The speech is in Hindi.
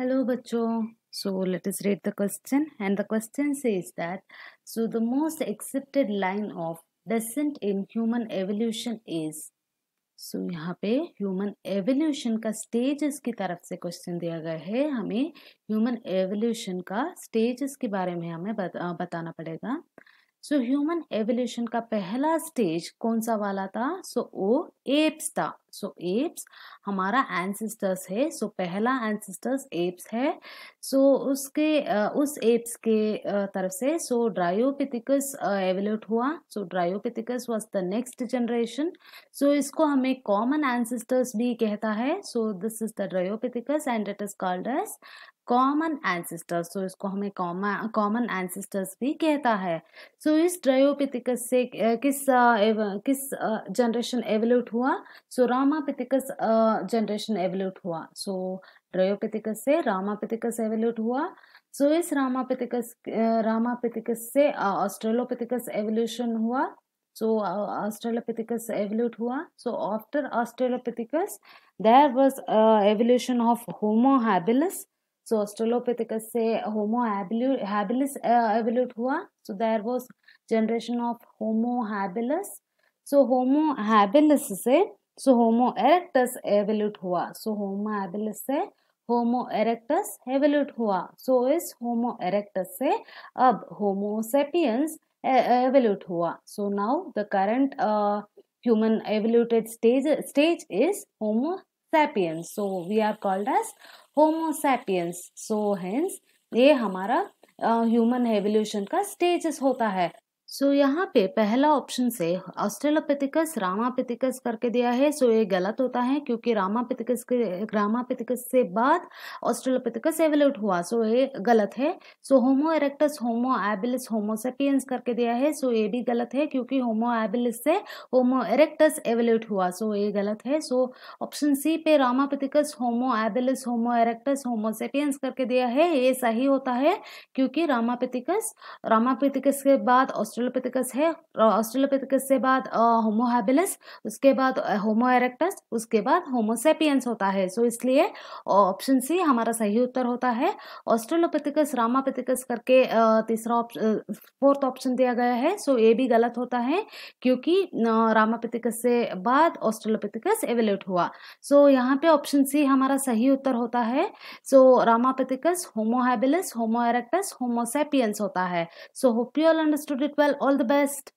हेलो बच्चों so let us read the question and the question says that so the most accepted line of descent in human evolution is so यहाँ पे ह्यूमन एवोल्यूशन का स्टेजेस की तरफ से क्वेश्चन दिया गया है हमें ह्यूमन एवोल्यूशन का स्टेजेस के बारे में हमें बताना पड़ेगा सो ह्यूमन एवोल्यूशन का पहला स्टेज कौन सा वाला था सो so, वो एप्स था सो so, एप्स हमारा एंसेस्टर्स है सो so, पहला एंसेस्टर्स एप्स है सो so, उसके उस एप्स के तरफ से सो ड्रायोपिथिकस एवोल्यूट हुआ so Dryopithecus was the next generation so इसको हमें कॉमन एंसेस्टर्स भी कहता है so this is the Dryopithecus and it is called as common ancestors तो इसको हमें कॉमन कॉमन एंसेस्टर्स भी कहता है सो इस ड्रायोपिथिकस से किस किस जनरेशन एवल्यूट हुआ सो रामापिथिकस जनरेशन एवल्यूट हुआ सो ड्रायोपिथिकस से रामापिथिकस एवल्यूट हुआ सो इस रामापिथिकस रामापिथिकस से ऑस्ट्रेलोपिथिकस एवोल्यूशन हुआ सो ऑस्ट्रेलोपिथिकस एवल्यूट हुआ so so Australopithecus there was evolution of Homo habilis so Australopithecus से होमो हैबिलिस एवोल्यूट हुआ so there was generation of Homo habilis so Homo habilis से सो होमो एरेक्टस एवोल्यूट हुआ सो होमो हैबिलिस से होमो एरेक्टस एवोल्यूट हुआ सो इस होमो एरेक्टस से अब होमोसेपियंस एवोल्यूट e, हुआ so now the current human evoluted stage stage is Homo sapiens so we are called as Homo sapiens so hence ये हमारा ह्यूमन uh, एवोल्यूशन का स्टेजेस होता है सो so, यहाँ पे पहला ऑप्शन से ऑस्ट्रेलोपेथिकस रामापेथिकस करके दिया है सो so, ये गलत होता है क्योंकि रामापेथिकस के रामापेथिकस से बाद ऑस्ट्रेलोपेथिकस एवोल्यूट हुआ सो so, ये गलत है so Homo erectus Homo habilis Homo sapiens करके दिया है सो so, ये भी गलत है क्योंकि होमो एबिलिस से होमो एरेक्टस एवोल्यूट हुआ सो so, ये गलत है सो ऑप्शन सी पे Ramapithecus Homo habilis Homo erectus Homo sapiens करके दिया है ये सही होता है क्योंकि रामापेथिकस रामापेथिकस के बाद ऑस्ट्रेलो ऑस्ट्रेलोपिथिकस है ऑस्ट्रेलोपिथिकस के बाद होमोहैबिलस उसके बाद होमो एरेक्टस उसके बाद होमोसेपियंस होता है सो so, इसलिए ऑप्शन सी हमारा सही उत्तर होता है ऑस्ट्रेलोपिथिकस रामापेथिकस करके तीसरा ऑप्शन फोर्थ ऑप्शन दिया गया है सो so, ये भी गलत होता है क्योंकि रामापेथिकस से बाद ऑस्ट्रेलोपिथिकस एवेलेट हुआ सो so, यहाँ पे ऑप्शन सी हमारा सही उत्तर होता है सो रामापेथिकस होमोहैबिलस होमोहाबिलस होमो एरेक्टस होमोसेपियंस होता है so hope you all understood it well all the best.